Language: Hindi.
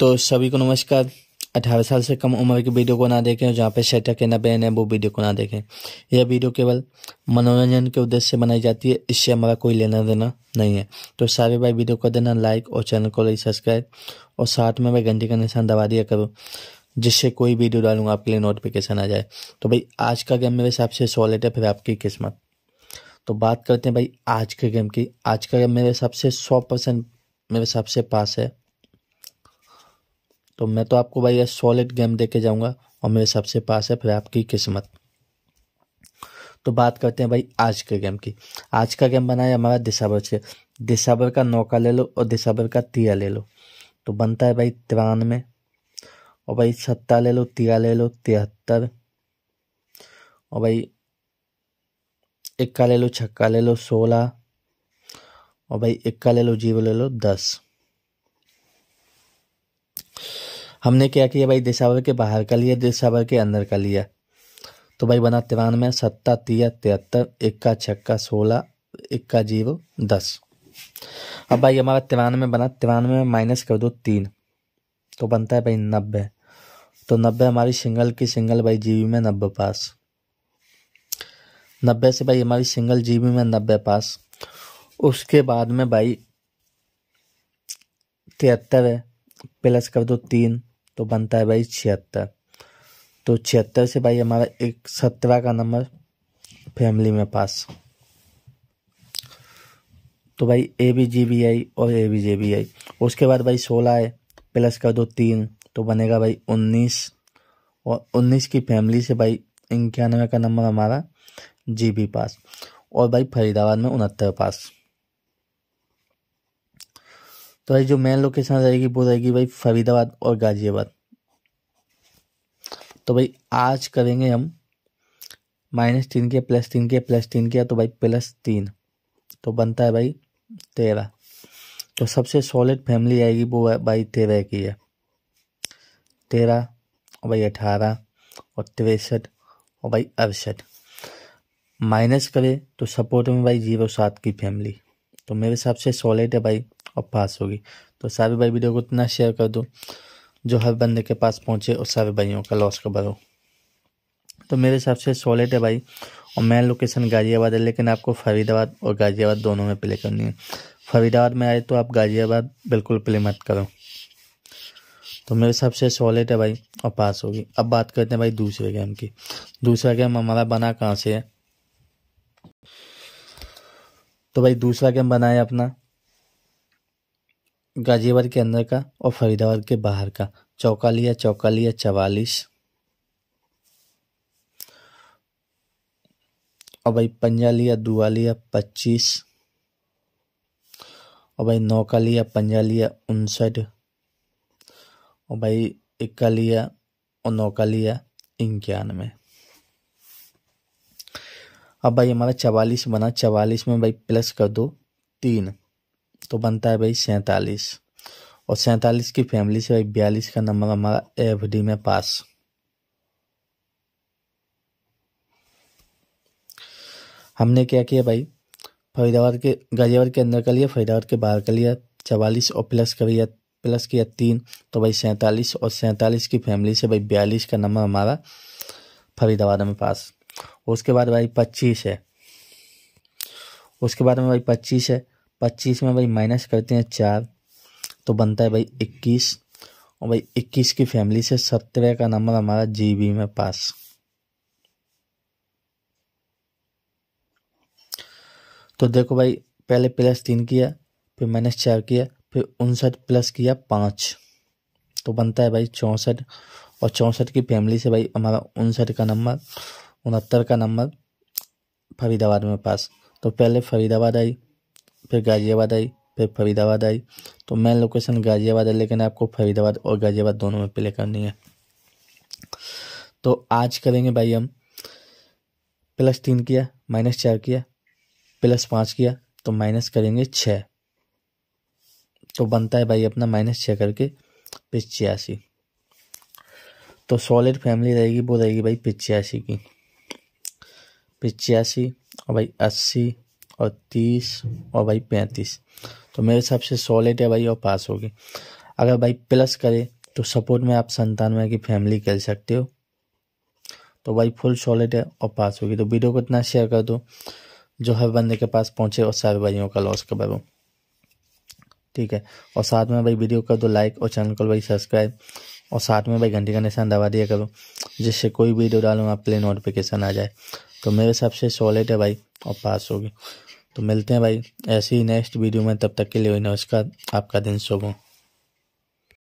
तो सभी को नमस्कार अठारह साल से कम उम्र की वीडियो को ना देखें जहाँ पे सेटअप ना बैन है वो वीडियो को ना देखें यह वीडियो केवल मनोरंजन के उद्देश्य से बनाई जाती है इससे हमारा कोई लेना देना नहीं है तो सारे भाई वीडियो को देना लाइक और चैनल को लाइक सब्सक्राइब और साथ में भाई घंटी का निशान दबा दिया करो जिससे कोई वीडियो डालूंगा आपके लिए नोटिफिकेशन आ जाए तो भाई आज का गेम मेरे हिसाब से सॉलेट है फिर आपकी किस्मत तो बात करते हैं भाई आज के गेम की आज का गेम मेरे हिसाब से सौ परसेंट मेरे हिसाब से पास है तो मैं तो आपको भाई सॉलिड गेम दे के जाऊँगा और मेरे सबसे पास है फिर आपकी किस्मत तो बात करते हैं भाई आज के गेम की आज का गेम बना है हमारा दिसंबर से दिसंबर का नौका ले लो और दिसंबर का तिया ले लो तो बनता है भाई तिरानवे और भाई सत्ता ले लो तिया ले लो तिहत्तर और भाई इक्का ले लो छक्का ले लो सोलह और भाई इक्का ले लो जीरो ले लो दस हमने क्या किया भाई दिशावर के बाहर का लिया दिशावर के अंदर का लिया तो भाई बना तिरानवे सत्ता तिया तिहत्तर इक्का छक्का सोलह इक्का जीरो दस अब भाई हमारा तिरानवे बना तिरानवे में माइनस कर दो तीन तो बनता है भाई नब्बे तो नब्बे हमारी सिंगल की सिंगल भाई जीबी में नब्बे पास नब्बे से भाई हमारी सिंगल जीबी में नब्बे पास उसके बाद में भाई तिहत्तर है प्लस कर दो तीन तो बनता है भाई छिहत्तर तो छिहत्तर से भाई हमारा एक सत्रह का नंबर फैमिली में पास तो भाई A B G B I और A B J B I उसके बाद भाई सोलह है प्लस कर दो तीन तो बनेगा भाई उन्नीस और उन्नीस की फैमिली से भाई इक्यानवे का नंबर हमारा जी बी पास और भाई फरीदाबाद में उनहत्तर पास तो भाई जो मेन लोकेशन रहेगी वो रहेगी भाई फरीदाबाद और गाजियाबाद तो भाई आज करेंगे हम माइनस तीन के प्लस तीन के प्लस तीन के तो भाई प्लस तीन तो बनता है भाई तेरह तो सबसे सॉलिड फैमिली आएगी वो भाई तेरह की है तेरह और भाई अठारह और तिरसठ और भाई अड़सठ माइनस करें तो सपोर्ट में भाई जीरो सात की फैमिली तो मेरे हिसाब से सॉलिड है भाई और पास होगी तो सारे भाई वीडियो को इतना शेयर कर दो जो हर बंदे के पास पहुँचे और सारे भाइयों का लॉस कवर हो तो मेरे हिसाब से सॉलिड है भाई और मेन लोकेशन गाज़ियाबाद है लेकिन आपको फरीदाबाद और गाज़ियाबाद दोनों में प्ले करनी है फरीदाबाद में आए तो आप गाज़ियाबाद बिल्कुल प्ले मत करो तो मेरे हिसाब से सॉलिड है भाई और पास होगी अब बात करते हैं भाई दूसरे गेम की दूसरा गेम हमारा बना कहाँ से है तो भाई दूसरा गेम बनाया अपना गाजियाबाद के अंदर का और फरीदाबाद के बाहर का चौका लिया चौका लिया चवालीस और भाई पंजा लिया दुआ लिया पच्चीस और भाई नौ का लिया पंजा लिया उनसठ और भाई इक्का लिया और नौ का लिया इक्यानवे अब भाई हमारा चवालीस बना चवालीस में भाई प्लस कर दो तीन तो बनता है भाई सैंतालीस और सैंतालीस की फैमिली से भाई बयालीस का नंबर हमारा एफ डी में पास हमने क्या किया भाई फरीदाबाद के गाजियाबाद के अंदर का लिया फरीदाबाद के बाहर का लिया चवालीस और प्लस कर लिया प्लस किया तीन तो भाई सैंतालीस और सैंतालीस की फैमिली से भाई बयालीस का नंबर हमारा फरीदाबाद में पास उसके बाद भाई पच्चीस है उसके बाद में भाई पच्चीस है पच्चीस में भाई माइनस करते हैं चार तो बनता है भाई इक्कीस और भाई इक्कीस की फैमिली से सत्रह का नंबर हमारा जी बी में पास तो देखो भाई पहले प्लस तीन किया फिर माइनस चार किया फिर उनसठ प्लस किया पाँच तो बनता है भाई चौंसठ और चौंसठ की फैमिली से भाई हमारा उनसठ का नंबर उनहत्तर का नंबर फरीदाबाद में पास तो पहले फरीदाबाद आई फिर गाज़ियाबाद आई फिर फरीदाबाद आई तो मेन लोकेशन गाज़ियाबाद है लेकिन आपको फरीदाबाद और गाज़ियाबाद दोनों में प्ले करनी है तो आज करेंगे भाई हम प्लस तीन किया माइनस चार किया प्लस पाँच किया तो माइनस करेंगे छः तो बनता है भाई अपना माइनस छः करके पिचासी तो सॉलिड फैमिली रहेगी वो रहेगी भाई पिचासी की पिचासी और भाई अस्सी और तीस और भाई पैंतीस तो मेरे हिसाब से सॉलिड है भाई और पास होगी अगर भाई प्लस करे तो सपोर्ट में आप संतानवे की फैमिली खेल सकते हो तो भाई फुल सॉलिड है और पास होगी तो वीडियो को इतना शेयर कर दो जो हर बंदे के पास पहुंचे और सारे भाइयों का लॉस खबर हो ठीक है और साथ में भाई वीडियो कर दो लाइक और चैनल को भाई सब्सक्राइब और साथ में भाई घंटी का निशान दबा दिया करो जिससे कोई वीडियो डालूँ आप प्ले नोटिफिकेशन आ जाए तो मेरे हिसाब से सॉलिड है भाई और पास होगी तो मिलते हैं भाई ऐसे ही नेक्स्ट वीडियो में तब तक के लिए नमस्कार आपका दिन शुभ हो